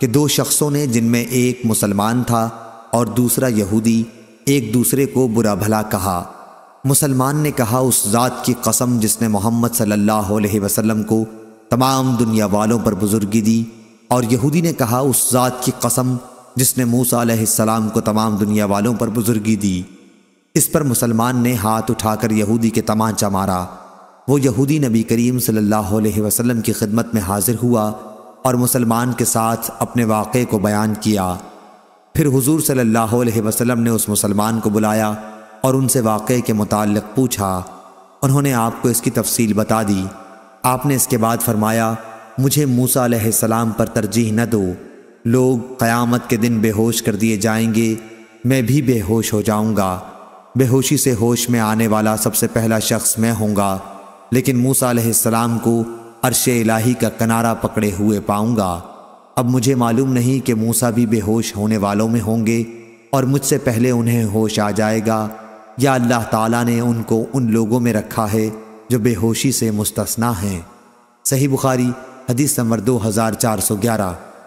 कि दो शख्सों ने जिनमें एक मुसलमान था और दूसरा यहूदी एक दूसरे को बुरा भला कहा मुसलमान ने कहा उस ज़ात की कसम जिसने मोहम्मद सल्लल्लाहु अलैहि वसल्लम को तमाम दुनिया वालों पर बुजुर्गी दी और यहूदी ने कहा उस ज़ात की कसम जिसने मूसा अलैहिस्सलाम को तमाम दुनिया वालों पर बुजुर्गी दी इस पर मुसलमान ने हाथ उठाकर यहूदी के तमाचा मारा वो यहूदी नबी करीम सल्लल्लाहु अलैहि वसल्लम की खिदमत में हाजिर हुआ और मुसलमान के साथ अपने वाक़े को बयान किया फिर हुजूर सल्लल्लाहु अलैहि वसल्लम ने उस मुसलमान को बुलाया और उनसे वाक़े के मुतक़ पूछा उन्होंने आपको इसकी तफसील बता दी आपने इसके बाद फरमाया मुझे मूसा सलाम पर तरजीह न दो लोग क़यामत के दिन बेहोश कर दिए जाएंगे मैं भी बेहोश हो जाऊंगा बेहोशी से होश में आने वाला सबसे पहला शख्स मैं होऊंगा लेकिन मूसा सलाम को अरश इलाही का किनारा पकड़े हुए पाऊंगा अब मुझे मालूम नहीं कि मूसा भी बेहोश होने वालों में होंगे और मुझसे पहले उन्हें होश आ जाएगा या अल्लाह ताला ने उनको उन लोगों में रखा है जो बेहोशी से मुस्तना हैं सही बुखारी हदीस नंबर दो हज़ार चार सौ ग्यारह